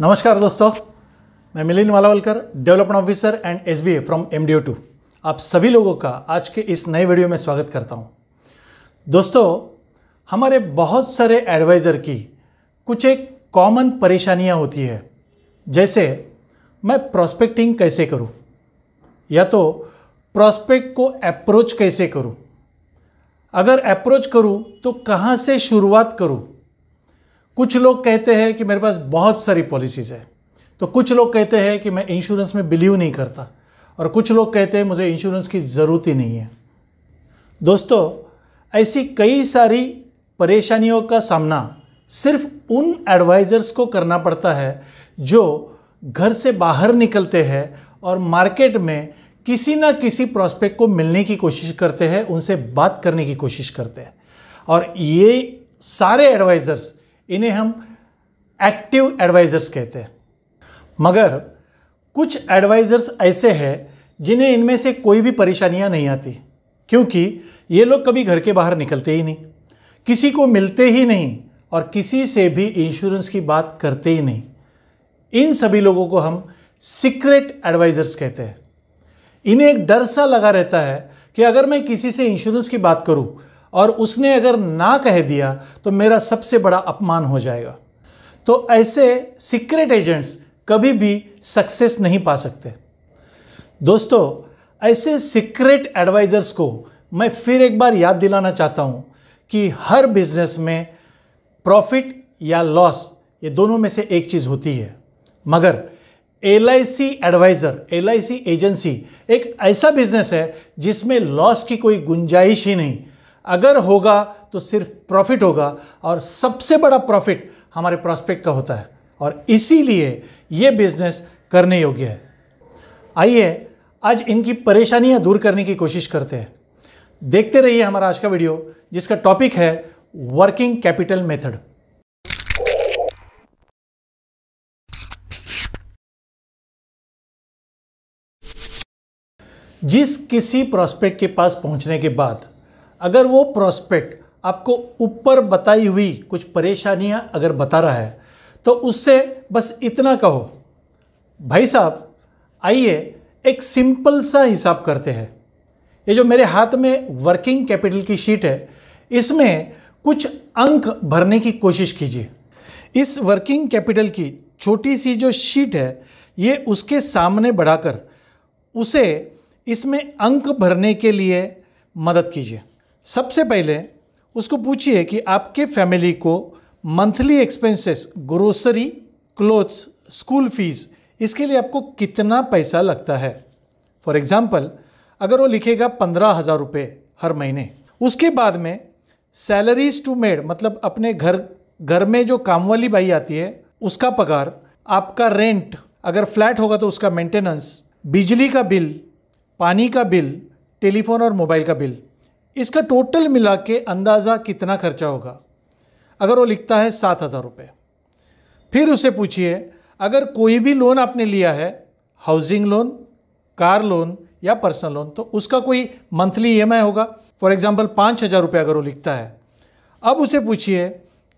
नमस्कार दोस्तों मैं Milin Walawalkar development officer and S B A from M D O to आप सभी लोगों का आज के इस नए वीडियो में स्वागत करता हूँ दोस्तों हमारे बहुत सारे एडवाइज़र की कुछ एक कॉमन परेशानियाँ होती है जैसे मैं प्रॉस्पेक्टिंग कैसे करूँ या तो प्रॉस्पेक्ट को अप्रोच कैसे करूँ अगर अप्रोच करूँ तो कहाँ से शुरुआत करूँ कुछ लोग कहते हैं कि मेरे पास बहुत सारी पॉलिसीज़ है तो कुछ लोग कहते हैं कि मैं इंश्योरेंस में बिलीव नहीं करता और कुछ लोग कहते हैं मुझे इंश्योरेंस की ज़रूरत ही नहीं है दोस्तों ऐसी कई सारी परेशानियों का सामना सिर्फ उन एडवाइज़र्स को करना पड़ता है जो घर से बाहर निकलते हैं और मार्केट में किसी ना किसी प्रॉस्पेक्ट को मिलने की कोशिश करते हैं उनसे बात करने की कोशिश करते हैं और ये सारे एडवाइज़र्स इन्हें हम एक्टिव एडवाइज़र्स कहते हैं मगर कुछ एडवाइज़र्स ऐसे हैं जिन्हें इनमें से कोई भी परेशानियां नहीं आती क्योंकि ये लोग कभी घर के बाहर निकलते ही नहीं किसी को मिलते ही नहीं और किसी से भी इंश्योरेंस की बात करते ही नहीं इन सभी लोगों को हम सीक्रेट एडवाइज़र्स कहते हैं इन्हें एक डर सा लगा रहता है कि अगर मैं किसी से इंश्योरेंस की बात करूं और उसने अगर ना कह दिया तो मेरा सबसे बड़ा अपमान हो जाएगा तो ऐसे सीक्रेट एजेंट्स कभी भी सक्सेस नहीं पा सकते दोस्तों ऐसे सीक्रेट एडवाइज़र्स को मैं फिर एक बार याद दिलाना चाहता हूँ कि हर बिजनेस में प्रॉफिट या लॉस ये दोनों में से एक चीज़ होती है मगर एल एडवाइज़र एल एजेंसी एक ऐसा बिजनेस है जिसमें लॉस की कोई गुंजाइश ही नहीं अगर होगा तो सिर्फ प्रॉफिट होगा और सबसे बड़ा प्रॉफिट हमारे प्रॉस्पेक्ट का होता है और इसीलिए ये बिजनेस करने योग्य है आइए आज इनकी परेशानियां दूर करने की कोशिश करते हैं देखते रहिए हमारा आज का वीडियो जिसका टॉपिक है वर्किंग कैपिटल मेथड जिस किसी प्रोस्पेक्ट के पास पहुंचने के बाद अगर वो प्रोस्पेक्ट आपको ऊपर बताई हुई कुछ परेशानियां अगर बता रहा है तो उससे बस इतना कहो भाई साहब आइए एक सिंपल सा हिसाब करते हैं ये जो मेरे हाथ में वर्किंग कैपिटल की शीट है इसमें कुछ अंक भरने की कोशिश कीजिए इस वर्किंग कैपिटल की छोटी सी जो शीट है ये उसके सामने बढ़ाकर उसे इसमें अंक भरने के लिए मदद कीजिए सबसे पहले उसको पूछिए कि आपके फैमिली को monthly expenses grocery clothes school fees इसके लिए आपको कितना पैसा लगता है फॉर एग्ज़ाम्पल अगर वो लिखेगा पंद्रह हज़ार रुपये हर महीने उसके बाद में सैलरीज टू मेड मतलब अपने घर घर में जो काम वाली बाई आती है उसका पगार आपका रेंट अगर फ्लैट होगा तो उसका मेंटेनेंस बिजली का बिल पानी का बिल टेलीफोन और मोबाइल का बिल इसका टोटल मिला के अंदाज़ा कितना खर्चा होगा अगर वो लिखता है सात हज़ार रुपये फिर उसे पूछिए अगर कोई भी लोन आपने लिया है हाउसिंग लोन कार लोन या पर्सनल लोन तो उसका कोई मंथली ई e होगा फॉर एग्ज़ाम्पल पाँच हज़ार रुपये अगर वो लिखता है अब उसे पूछिए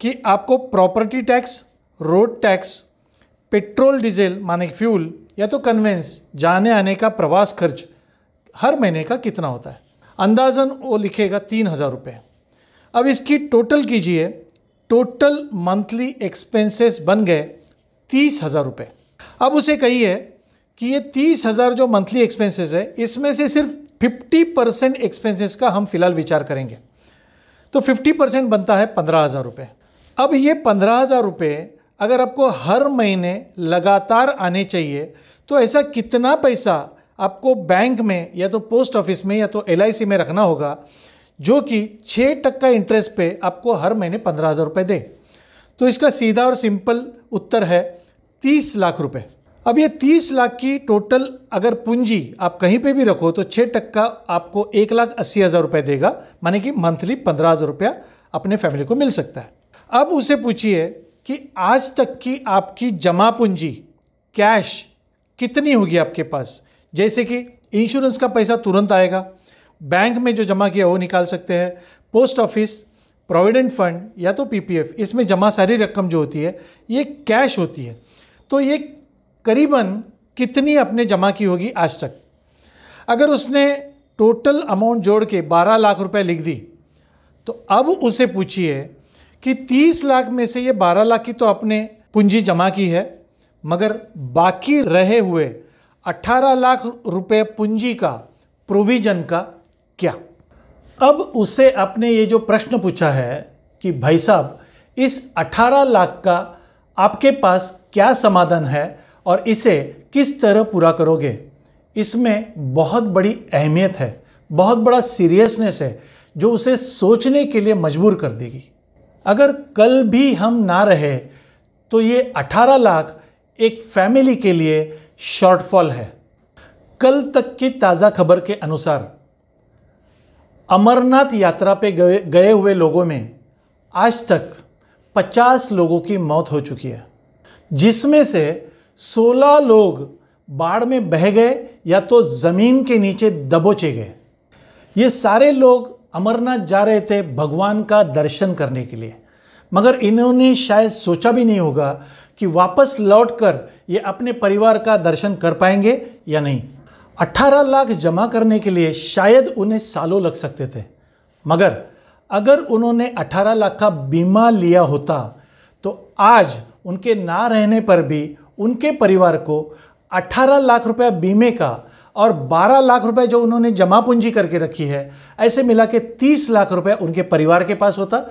कि आपको property tax road tax petrol diesel माने फ्यूल या तो कन्वेंस जाने आने का प्रवास खर्च हर महीने का कितना होता है अंदाज़न वो लिखेगा तीन हज़ार रुपये अब इसकी टोटल कीजिए टोटल मंथली एक्सपेंसेस बन गए तीस हज़ार रुपये अब उसे कहिए कि ये तीस हज़ार जो मंथली एक्सपेंसेस है इसमें से सिर्फ फिफ्टी परसेंट एक्सपेंसेस का हम फिलहाल विचार करेंगे तो फिफ्टी परसेंट बनता है पंद्रह हज़ार रुपये अब ये पंद्रह हज़ार रुपये अगर आपको हर महीने लगातार आने चाहिए तो ऐसा कितना पैसा आपको बैंक में या तो पोस्ट ऑफिस में या तो एल में रखना होगा जो कि छः टक्का इंटरेस्ट पे आपको हर महीने पंद्रह हज़ार रुपये दे तो इसका सीधा और सिंपल उत्तर है तीस लाख रुपए अब ये तीस लाख की टोटल अगर पूंजी आप कहीं पे भी रखो तो छः टक्का आपको एक लाख अस्सी हज़ार रुपये देगा माने कि मंथली पंद्रह हज़ार रुपया अपने फैमिली को मिल सकता है अब उसे पूछिए कि आज तक की आपकी जमा पूंजी कैश कितनी होगी आपके पास जैसे कि इंश्योरेंस का पैसा तुरंत आएगा बैंक में जो जमा किया वो निकाल सकते हैं पोस्ट ऑफिस प्रोविडेंट फंड या तो पीपीएफ इसमें जमा सारी रकम जो होती है ये कैश होती है तो ये करीबन कितनी अपने जमा की होगी आज तक अगर उसने टोटल अमाउंट जोड़ के 12 लाख रुपए लिख दी तो अब उसे पूछिए कि 30 लाख में से ये 12 लाख की तो अपने पूंजी जमा की है मगर बाकी रहे हुए 18 लाख रुपए पूंजी का प्रोविजन का क्या अब उसे आपने ये जो प्रश्न पूछा है कि भाई साहब इस 18 लाख का आपके पास क्या समाधान है और इसे किस तरह पूरा करोगे इसमें बहुत बड़ी अहमियत है बहुत बड़ा सीरियसनेस है जो उसे सोचने के लिए मजबूर कर देगी अगर कल भी हम ना रहे तो ये 18 लाख एक फैमिली के लिए शॉर्टफॉल है कल तक की ताज़ा खबर के अनुसार अमरनाथ यात्रा पे गए गए हुए लोगों में आज तक 50 लोगों की मौत हो चुकी है जिसमें से 16 लोग बाढ़ में बह गए या तो ज़मीन के नीचे दबोचे गए ये सारे लोग अमरनाथ जा रहे थे भगवान का दर्शन करने के लिए मगर इन्होंने शायद सोचा भी नहीं होगा कि वापस लौटकर ये अपने परिवार का दर्शन कर पाएंगे या नहीं 18 लाख जमा करने के लिए शायद उन्हें सालों लग सकते थे मगर अगर उन्होंने 18 लाख का बीमा लिया होता तो आज उनके ना रहने पर भी उनके परिवार को 18 लाख रुपया बीमे का और 12 लाख रुपए जो उन्होंने जमा पूंजी करके रखी है ऐसे मिला के तीस लाख रुपए उनके परिवार के पास होता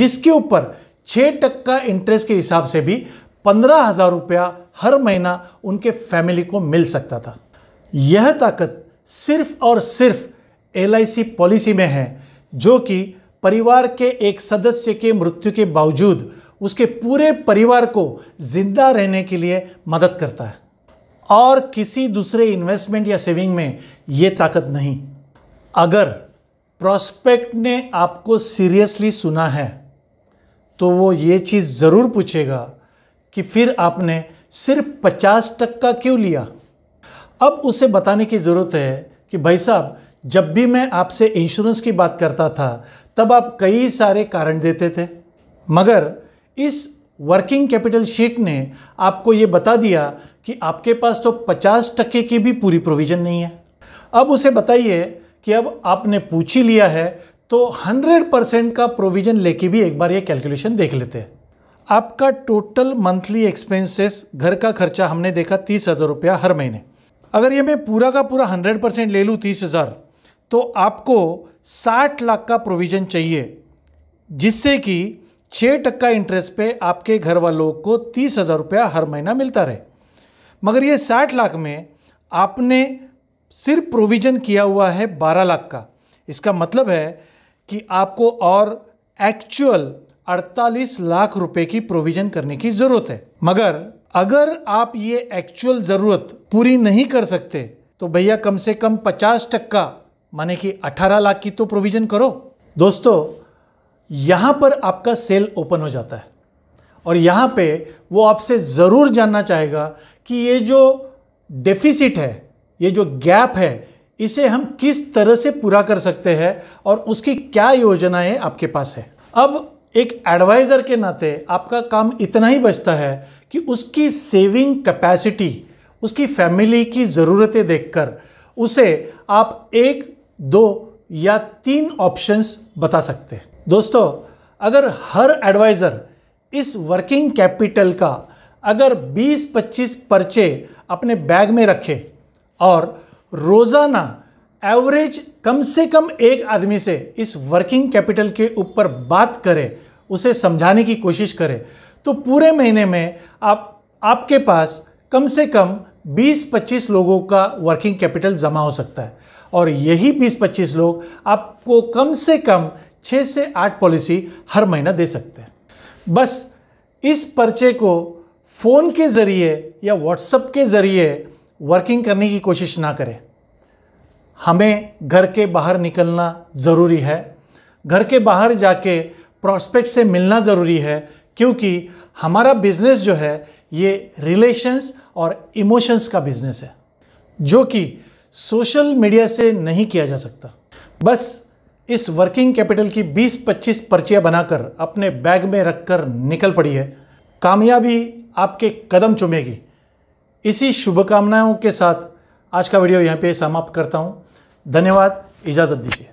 जिसके ऊपर छः टक्का इंटरेस्ट के हिसाब से भी पंद्रह हज़ार रुपया हर महीना उनके फैमिली को मिल सकता था यह ताकत सिर्फ और सिर्फ एल पॉलिसी में है जो कि परिवार के एक सदस्य के मृत्यु के बावजूद उसके पूरे परिवार को जिंदा रहने के लिए मदद करता है और किसी दूसरे इन्वेस्टमेंट या सेविंग में ये ताकत नहीं अगर प्रॉस्पेक्ट ने आपको सीरियसली सुना है तो वो ये चीज़ ज़रूर पूछेगा कि फिर आपने सिर्फ पचास टक्का क्यों लिया अब उसे बताने की ज़रूरत है कि भाई साहब जब भी मैं आपसे इंश्योरेंस की बात करता था तब आप कई सारे कारण देते थे मगर इस वर्किंग कैपिटल शीट ने आपको ये बता दिया कि आपके पास तो पचास टक्के की भी पूरी प्रोविज़न नहीं है अब उसे बताइए कि अब आपने पूछ ही लिया है तो 100 परसेंट का प्रोविज़न लेके भी एक बार ये कैलकुलेशन देख लेते हैं आपका टोटल मंथली एक्सपेंसेस घर का खर्चा हमने देखा तीस हज़ार रुपया हर महीने अगर ये मैं पूरा का पूरा हंड्रेड परसेंट ले लूँ तीस हज़ार तो आपको साठ लाख का प्रोविज़न चाहिए जिससे कि छः टक्का इंटरेस्ट पे आपके घर वालों को तीस हज़ार रुपया हर महीना मिलता रहे मगर ये साठ लाख में आपने सिर्फ प्रोविज़न किया हुआ है बारह लाख का इसका मतलब है कि आपको और एक्चुअल 48 लाख रुपए की प्रोविजन करने की जरूरत है मगर अगर आप ये एक्चुअल ज़रूरत पूरी नहीं कर सकते तो भैया कम से कम 50 टक्का माने कि 18 लाख की तो प्रोविज़न करो दोस्तों यहां पर आपका सेल ओपन हो जाता है और यहां पे वो आपसे ज़रूर जानना चाहेगा कि ये जो डेफिसिट है ये जो गैप है इसे हम किस तरह से पूरा कर सकते हैं और उसकी क्या योजनाएं आपके पास है अब एक एडवाइज़र के नाते आपका काम इतना ही बचता है कि उसकी सेविंग कैपेसिटी उसकी फैमिली की ज़रूरतें देखकर उसे आप एक दो या तीन ऑप्शंस बता सकते हैं दोस्तों अगर हर एडवाइज़र इस वर्किंग कैपिटल का अगर 20-25 पर्चे अपने बैग में रखे और रोज़ाना एवरेज कम से कम एक आदमी से इस वर्किंग कैपिटल के ऊपर बात करें उसे समझाने की कोशिश करें तो पूरे महीने में आप आपके पास कम से कम 20-25 लोगों का वर्किंग कैपिटल जमा हो सकता है और यही 20-25 लोग आपको कम से कम 6 से 8 पॉलिसी हर महीना दे सकते हैं बस इस पर्चे को फ़ोन के ज़रिए या व्हाट्सएप के ज़रिए वर्किंग करने की कोशिश ना करें हमें घर के बाहर निकलना ज़रूरी है घर के बाहर जाके प्रॉस्पेक्ट से मिलना ज़रूरी है क्योंकि हमारा बिजनेस जो है ये रिलेशंस और इमोशंस का बिजनेस है जो कि सोशल मीडिया से नहीं किया जा सकता बस इस वर्किंग कैपिटल की 20-25 पर्चियाँ बनाकर अपने बैग में रखकर निकल पड़ी है कामयाबी आपके कदम चुमेगी इसी शुभकामनाओं के साथ आज का वीडियो यहाँ पे समाप्त करता हूँ धन्यवाद इजाज़त दीजिए